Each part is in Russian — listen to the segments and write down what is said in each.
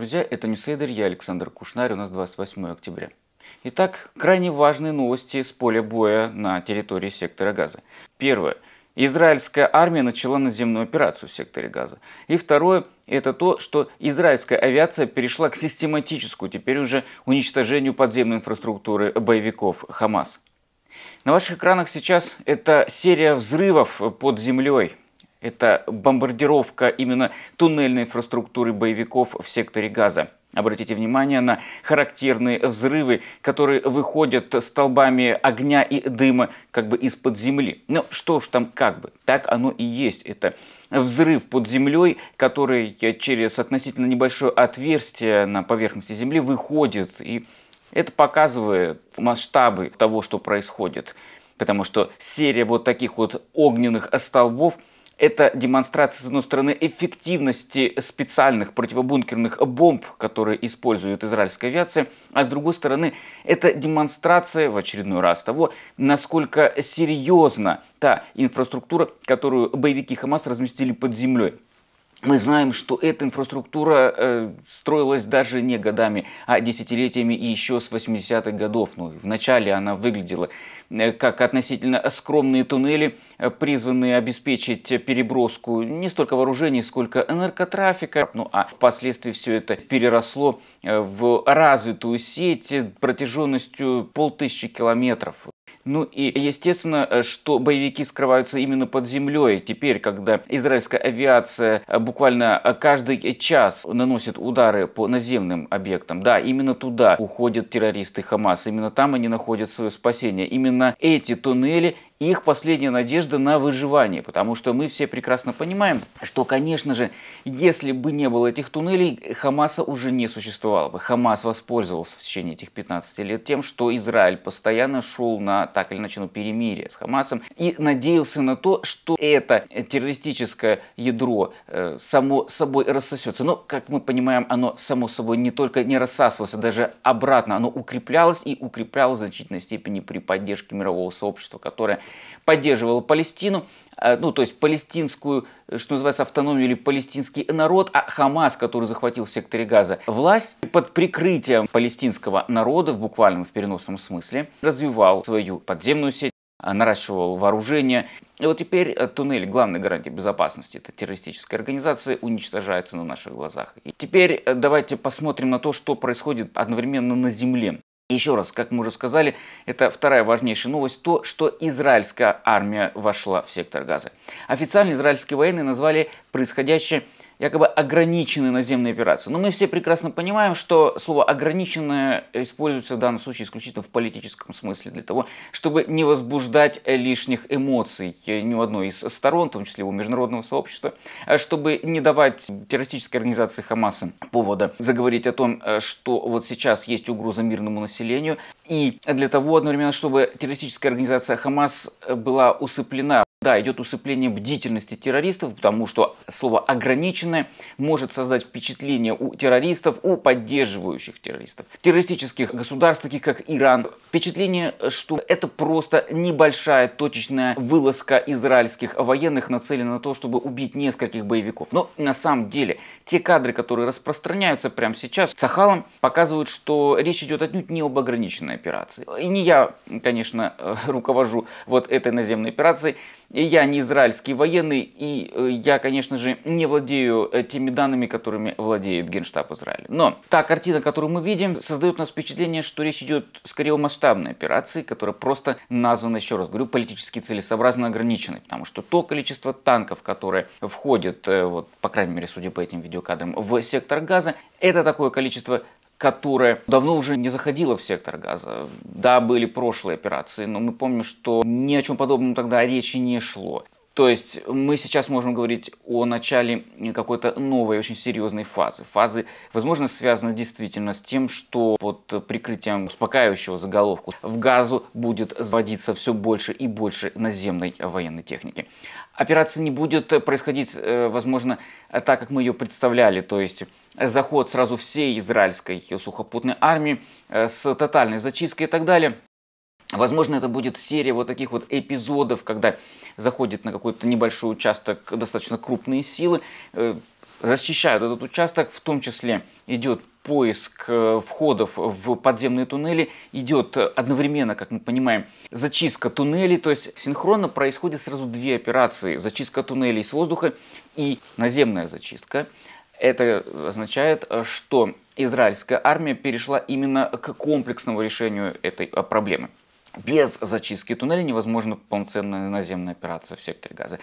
друзья, это Ньюсейдер, я Александр Кушнарь, у нас 28 октября. Итак, крайне важные новости с поля боя на территории сектора Газа. Первое. Израильская армия начала наземную операцию в секторе Газа. И второе, это то, что израильская авиация перешла к систематическому, теперь уже уничтожению подземной инфраструктуры боевиков Хамас. На ваших экранах сейчас это серия взрывов под землей. Это бомбардировка именно туннельной инфраструктуры боевиков в секторе Газа. Обратите внимание на характерные взрывы, которые выходят столбами огня и дыма как бы из-под земли. Ну что ж там как бы, так оно и есть. Это взрыв под землей, который через относительно небольшое отверстие на поверхности земли выходит. И это показывает масштабы того, что происходит. Потому что серия вот таких вот огненных столбов – это демонстрация, с одной стороны, эффективности специальных противобункерных бомб, которые использует израильская авиация, а с другой стороны, это демонстрация в очередной раз того, насколько серьезна та инфраструктура, которую боевики Хамас разместили под землей. Мы знаем, что эта инфраструктура э, строилась даже не годами, а десятилетиями и еще с 80-х годов. Ну, вначале она выглядела э, как относительно скромные туннели, э, призванные обеспечить переброску не столько вооружений, сколько наркотрафика. Ну а впоследствии все это переросло э, в развитую сеть э, протяженностью полтысячи километров. Ну и естественно, э, что боевики скрываются именно под землей. Теперь, когда израильская авиация э, буквально э, каждый час наносит удары по наземным объектам, да, именно туда уходят террористы Хамас, именно там они находят свое спасение. Именно эти туннели их последняя надежда на выживание, потому что мы все прекрасно понимаем, что, конечно же, если бы не было этих туннелей, Хамаса уже не существовало бы. Хамас воспользовался в течение этих 15 лет тем, что Израиль постоянно шел на так или иначе на ну, перемирие с Хамасом и надеялся на то, что это террористическое ядро э, само собой рассосется. Но, как мы понимаем, оно само собой не только не рассасывалось, а даже обратно оно укреплялось и укреплялось в значительной степени при поддержке мирового сообщества, которое поддерживала Палестину, э, ну, то есть палестинскую, э, что называется, автономию или палестинский народ, а Хамас, который захватил в секторе Газа, власть под прикрытием палестинского народа, в буквальном, в переносном смысле, развивал свою подземную сеть, э, наращивал вооружение. И вот теперь туннель, главной гарантии безопасности этой террористической организации, уничтожается на наших глазах. И теперь давайте посмотрим на то, что происходит одновременно на земле. Еще раз, как мы уже сказали, это вторая важнейшая новость, то, что израильская армия вошла в сектор Газа. Официально израильские военные назвали происходящее якобы ограниченные наземные операции. Но мы все прекрасно понимаем, что слово «ограниченное» используется в данном случае исключительно в политическом смысле для того, чтобы не возбуждать лишних эмоций ни у одной из сторон, в том числе у международного сообщества, а чтобы не давать террористической организации Хамаса повода заговорить о том, э, что вот сейчас есть угроза мирному населению, и для того одновременно, чтобы террористическая организация Хамас э, была усыплена да, идет усыпление бдительности террористов, потому что слово «ограниченное» может создать впечатление у террористов, у поддерживающих террористов, террористических государств, таких как Иран. Впечатление, что это просто небольшая точечная вылазка израильских военных, нацелена на то, чтобы убить нескольких боевиков. Но на самом деле те кадры, которые распространяются прямо сейчас с Ахалом, показывают, что речь идет отнюдь не об ограниченной операции. И не я, конечно, э, руковожу вот этой наземной операцией, я не израильский военный, и э, я, конечно же, не владею э, теми данными, которыми владеет Генштаб Израиля. Но та картина, которую мы видим, создает у нас впечатление, что речь идет скорее о масштабной операции, которая просто названа, еще раз говорю, политически целесообразно ограниченной, потому что то количество танков, которые входят, э, вот, по крайней мере, судя по этим видеокадрам, в сектор газа, это такое количество которая давно уже не заходила в сектор газа. Да, были прошлые операции, но мы помним, что ни о чем подобном тогда речи не шло. То есть мы сейчас можем говорить о начале какой-то новой, очень серьезной фазы. Фазы, возможно, связаны действительно с тем, что под прикрытием успокаивающего заголовку в газу будет заводиться все больше и больше наземной военной техники. Операция не будет э, происходить, э, возможно, э, так, как мы ее представляли, то есть заход сразу всей израильской сухопутной армии э, с тотальной зачисткой и так далее. Возможно, это будет серия вот таких вот эпизодов, когда заходит на какой-то небольшой участок достаточно крупные силы, э, расчищают этот участок, в том числе идет поиск э, входов в подземные туннели, идет одновременно, как мы понимаем, зачистка туннелей, то есть синхронно происходит сразу две операции, зачистка туннелей с воздуха и наземная зачистка. Это означает, э, что израильская армия перешла именно к комплексному решению этой э, проблемы. Без зачистки туннелей невозможна полноценная наземная операция в секторе Газа.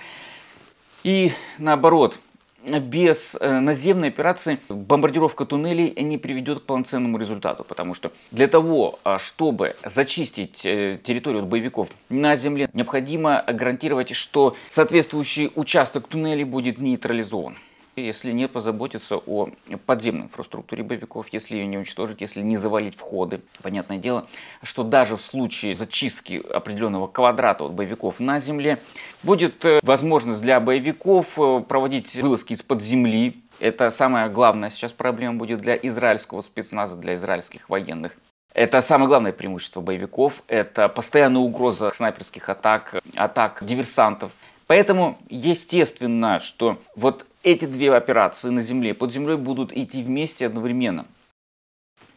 И наоборот, без э, наземной операции бомбардировка туннелей не приведет к полноценному результату, потому что для того, а, чтобы зачистить территорию от боевиков на земле, необходимо гарантировать, что соответствующий участок туннелей будет нейтрализован если не позаботиться о подземной инфраструктуре боевиков, если ее не уничтожить, если не завалить входы. Понятное дело, что даже в случае зачистки определенного квадрата от боевиков на земле, будет э, возможность для боевиков э, проводить вылазки из-под земли. Это самая главная сейчас проблема будет для израильского спецназа, для израильских военных. Это самое главное преимущество боевиков. Это постоянная угроза снайперских атак, атак диверсантов. Поэтому естественно, что вот эти две операции на Земле под Землей будут идти вместе одновременно.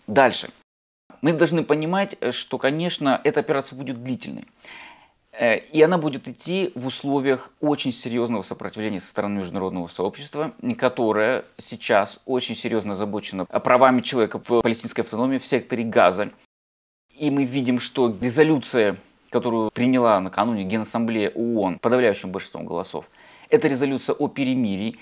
Дальше. Мы должны понимать, э, что, конечно, эта операция будет длительной. Э, и она будет идти в условиях очень серьезного сопротивления со стороны международного сообщества, которое сейчас очень серьезно озабочено правами человека в палестинской автономии в секторе Газа. И мы видим, что резолюция которую приняла накануне Генассамблея ООН подавляющим большинством голосов, это резолюция о перемирии,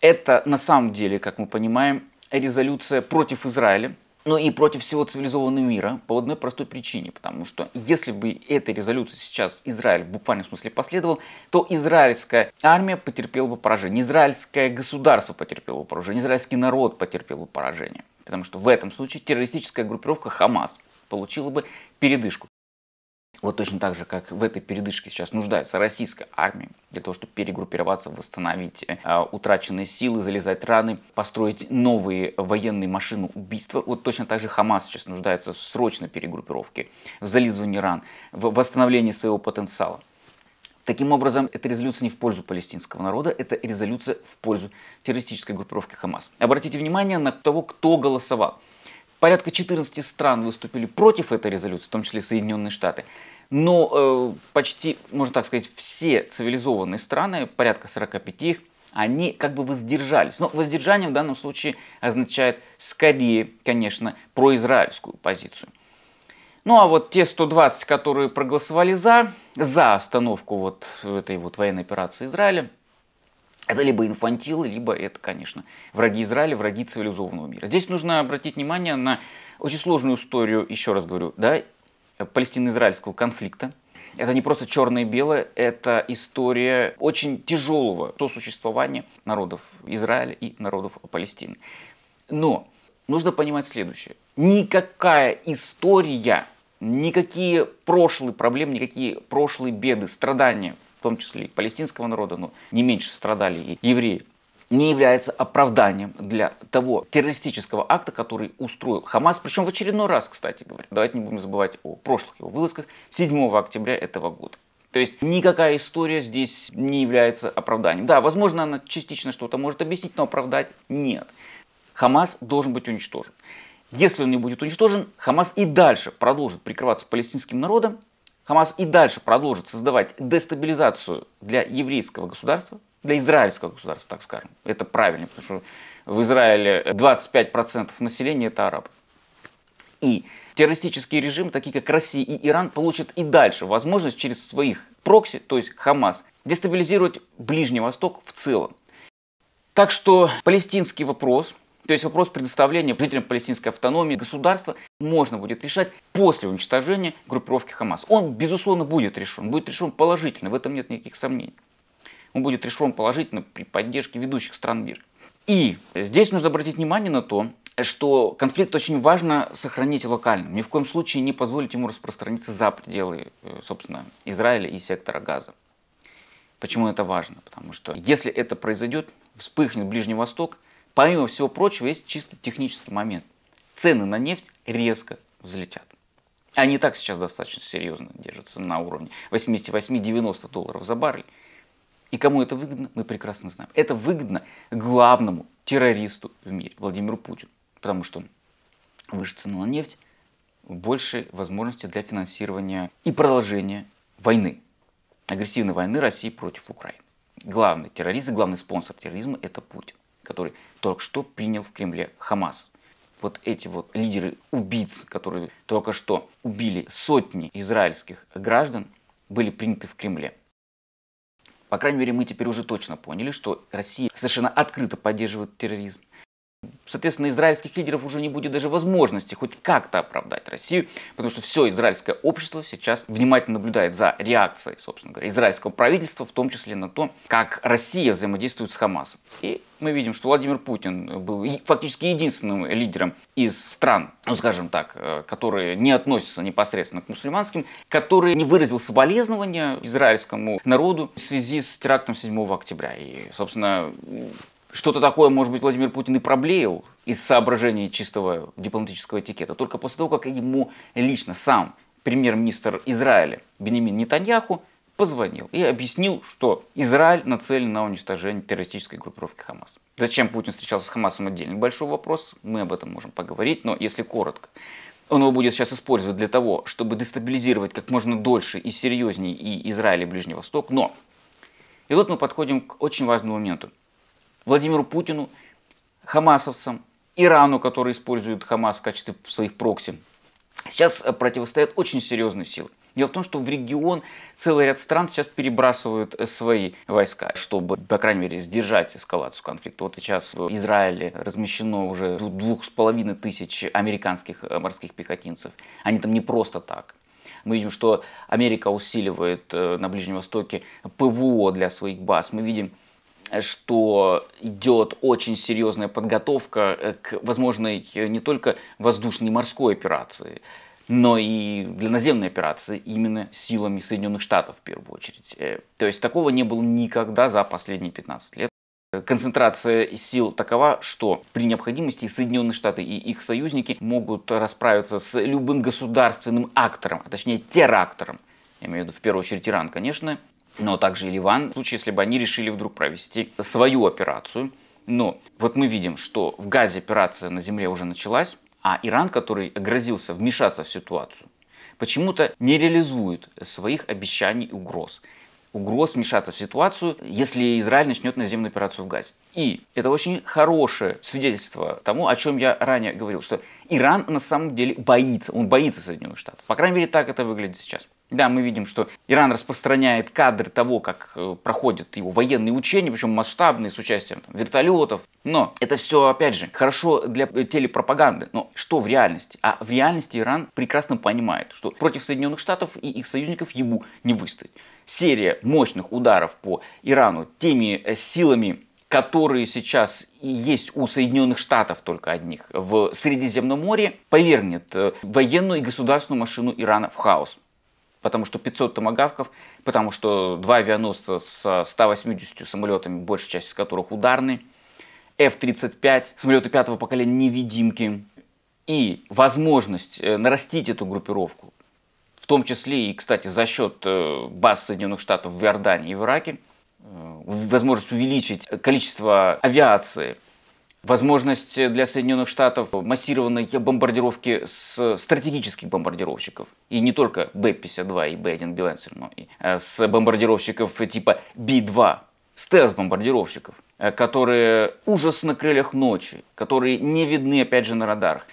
это на самом деле, как мы понимаем, резолюция против Израиля, но и против всего цивилизованного мира по одной простой причине, потому что если бы этой резолюции сейчас Израиль в буквальном смысле последовал, то израильская армия потерпела бы поражение, израильское государство потерпело бы поражение, израильский народ потерпел бы поражение, потому что в этом случае террористическая группировка Хамас получила бы передышку. Вот точно так же, как в этой передышке сейчас нуждается российская армия для того, чтобы перегруппироваться, восстановить э, утраченные силы, залезать раны, построить новые военные машины убийства. Вот точно так же Хамас сейчас нуждается в срочной перегруппировке, в зализывании ран, в восстановлении своего потенциала. Таким образом, эта резолюция не в пользу палестинского народа, это резолюция в пользу террористической группировки Хамас. Обратите внимание на того, кто голосовал. Порядка 14 стран выступили против этой резолюции, в том числе Соединенные Штаты. Но ну, э, почти, можно так сказать, все цивилизованные страны, порядка 45 их, они как бы воздержались. Но ну, воздержание в данном случае означает скорее, конечно, произраильскую позицию. Ну а вот те 120, которые проголосовали за, за остановку вот этой вот военной операции Израиля, это либо инфантилы, либо это, конечно, враги Израиля, враги цивилизованного мира. Здесь нужно обратить внимание на очень сложную историю, еще раз говорю, да, палестино-израильского конфликта. Это не просто черное и белое, это история очень тяжелого сосуществования народов Израиля и народов Палестины. Но нужно понимать следующее. Никакая история, никакие прошлые проблемы, никакие прошлые беды, страдания, в том числе и палестинского народа, но не меньше страдали и евреи, не является оправданием для того террористического акта, который устроил Хамас. Причем в очередной раз, кстати говоря, давайте не будем забывать о прошлых его вылазках 7 октября этого года. То есть никакая история здесь не является оправданием. Да, возможно, она частично что-то может объяснить, но оправдать нет. Хамас должен быть уничтожен. Если он не будет уничтожен, Хамас и дальше продолжит прикрываться палестинским народом, Хамас и дальше продолжит создавать дестабилизацию для еврейского государства, для израильского государства, так скажем. Это правильно, потому что в Израиле 25% населения это арабы. И террористический режим, такие как Россия и Иран, получат и дальше возможность через своих прокси, то есть Хамас, дестабилизировать Ближний Восток в целом. Так что палестинский вопрос, то есть вопрос предоставления жителям палестинской автономии государства, можно будет решать после уничтожения группировки Хамас. Он, безусловно, будет решен, будет решен положительно, в этом нет никаких сомнений он будет решен положительно при поддержке ведущих стран мира. И здесь нужно обратить внимание на то, что конфликт очень важно сохранить локальным. Ни в коем случае не позволить ему распространиться за пределы, э, собственно, Израиля и сектора Газа. Почему это важно? Потому что если это произойдет, вспыхнет Ближний Восток, помимо всего прочего, есть чисто технический момент. Цены на нефть резко взлетят. Они и так сейчас достаточно серьезно держатся на уровне 88-90 долларов за баррель. И кому это выгодно, мы прекрасно знаем. Это выгодно главному террористу в мире, Владимиру Путину. Потому что выше цены на нефть, больше возможности для финансирования и продолжения войны, агрессивной войны России против Украины. Главный террорист, главный спонсор терроризма – это Путин, который только что принял в Кремле Хамас. Вот эти вот лидеры убийц, которые только что убили сотни израильских граждан, были приняты в Кремле. По крайней мере, мы теперь уже точно поняли, что Россия совершенно открыто поддерживает терроризм соответственно, израильских лидеров уже не будет даже возможности хоть как-то оправдать Россию, потому что все израильское общество сейчас внимательно наблюдает за реакцией, собственно говоря, израильского правительства, в том числе на то, как Россия взаимодействует с Хамасом. И мы видим, что Владимир Путин был фактически единственным лидером из стран, ну скажем так, э, которые не относятся непосредственно к мусульманским, который не выразил соболезнования израильскому народу в связи с терактом 7 октября. И, собственно, что-то такое, может быть, Владимир Путин и проблеял из соображения чистого дипломатического этикета, только после того, как ему лично сам премьер-министр Израиля Бенемин Нетаньяху позвонил и объяснил, что Израиль нацелен на уничтожение террористической группировки Хамас. Зачем Путин встречался с Хамасом отдельный большой вопрос, мы об этом можем поговорить, но если коротко, он его будет сейчас использовать для того, чтобы дестабилизировать как можно дольше и серьезнее и Израиль и Ближний Восток, но... И тут мы подходим к очень важному моменту – Владимиру Путину, хамасовцам, Ирану, который использует Хамас в качестве своих прокси. Сейчас э, противостоят очень серьезные силы. Дело в том, что в регион целый ряд стран сейчас перебрасывают э, свои войска, чтобы, по крайней мере, сдержать эскалацию конфликта. Вот сейчас в Израиле размещено уже двух с половиной тысяч американских э, морских пехотинцев. Они там не просто так. Мы видим, что Америка усиливает на Ближнем Востоке ПВО для своих баз. Мы видим, что идет очень серьезная подготовка э, к возможной э, не только воздушной и морской операции, но и для наземной операции именно силами Соединенных Штатов в первую очередь. Э, то есть такого не было никогда за последние 15 лет. Концентрация сил такова, что при необходимости Соединенные Штаты и их союзники могут расправиться с любым государственным актором, а точнее терактором. я имею в виду в первую очередь Иран, конечно, но также и Ливан, в случае, если бы они решили вдруг провести свою операцию. Но вот мы видим, что в Газе операция на земле уже началась, а Иран, который грозился вмешаться в ситуацию, почему-то не реализует своих обещаний и угроз. Угроз вмешаться в ситуацию, если Израиль начнет наземную операцию в Газе. И это очень хорошее свидетельство тому, о чем я ранее говорил, что Иран на самом деле боится, он боится Соединенных Штатов. По крайней мере, так это выглядит сейчас. Да, мы видим, что Иран распространяет кадры того, как э, проходят его военные учения, причем масштабные, с участием там, вертолетов. Но это все, опять же, хорошо для э, телепропаганды. Но что в реальности? А в реальности Иран прекрасно понимает, что против Соединенных Штатов и их союзников ему не выстоять. Серия мощных ударов по Ирану теми э, силами, которые сейчас и есть у Соединенных Штатов только одних в Средиземном море, повергнет военную и государственную машину Ирана в хаос потому что 500 томогавков, потому что два авианосца с 180 самолетами, большая часть из которых ударные, F-35, самолеты пятого поколения невидимки, и возможность э, нарастить эту группировку, в том числе и, кстати, за счет э, баз Соединенных Штатов в Иордании и в Ираке, э, возможность увеличить количество авиации возможность для Соединенных Штатов массированной бомбардировки с стратегических бомбардировщиков, и не только b 52 и b 1 Билансер, но и э, с бомбардировщиков типа b 2 стелс-бомбардировщиков, э, которые ужас на крыльях ночи, которые не видны, опять же, на радарах,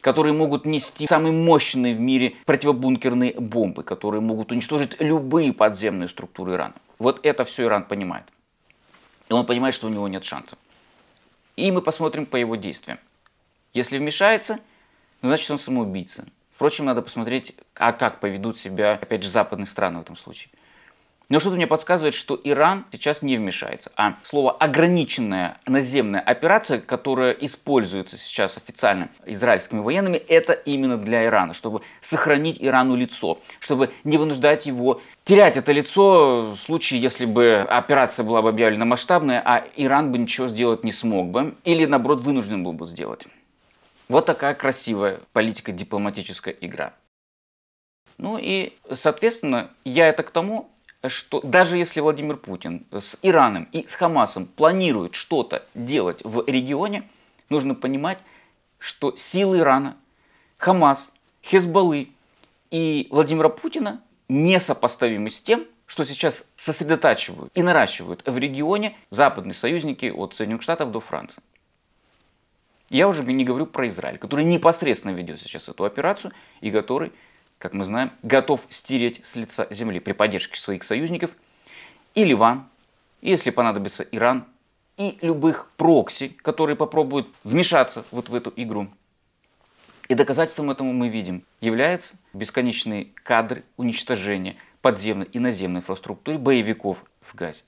которые могут нести самые мощные в мире противобункерные бомбы, которые могут уничтожить любые подземные структуры Ирана. Вот это все Иран понимает. И он понимает, что у него нет шансов и мы посмотрим по его действиям. Если вмешается, ну, значит он самоубийца. Впрочем, надо посмотреть, а как поведут себя, опять же, западные страны в этом случае. Но что-то мне подсказывает, что Иран сейчас не вмешается. А слово «ограниченная наземная операция», которая используется сейчас официально израильскими военными, это именно для Ирана, чтобы сохранить Ирану лицо, чтобы не вынуждать его терять это лицо в случае, если бы операция была бы объявлена масштабная, а Иран бы ничего сделать не смог бы, или, наоборот, вынужден был бы сделать. Вот такая красивая политика-дипломатическая игра. Ну и, соответственно, я это к тому, что даже если Владимир Путин с Ираном и с Хамасом планирует что-то делать в регионе, нужно понимать, что силы Ирана, Хамас, Хезбаллы и Владимира Путина несопоставимы с тем, что сейчас сосредотачивают и наращивают в регионе западные союзники от Соединенных Штатов до Франции. Я уже не говорю про Израиль, который непосредственно ведет сейчас эту операцию и который как мы знаем, готов стереть с лица земли при поддержке своих союзников и Ливан, и, если понадобится, Иран, и любых прокси, которые попробуют вмешаться вот в эту игру. И доказательством этому мы видим является бесконечные кадры уничтожения подземной и наземной инфраструктуры боевиков в Газе.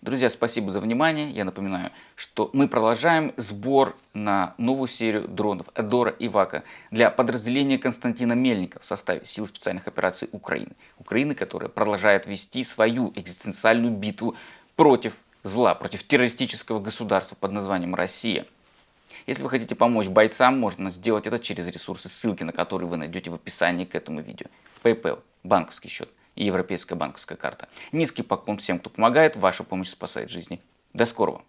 Друзья, спасибо за внимание. Я напоминаю, что мы продолжаем сбор на новую серию дронов Эдора и Вака для подразделения Константина Мельника в составе Сил специальных операций Украины. Украины, которая продолжает вести свою экзистенциальную битву против зла, против террористического государства под названием Россия. Если вы хотите помочь бойцам, можно сделать это через ресурсы, ссылки на которые вы найдете в описании к этому видео. PayPal, банковский счет, и Европейская банковская карта. Низкий поклон всем, кто помогает. Ваша помощь спасает жизни. До скорого!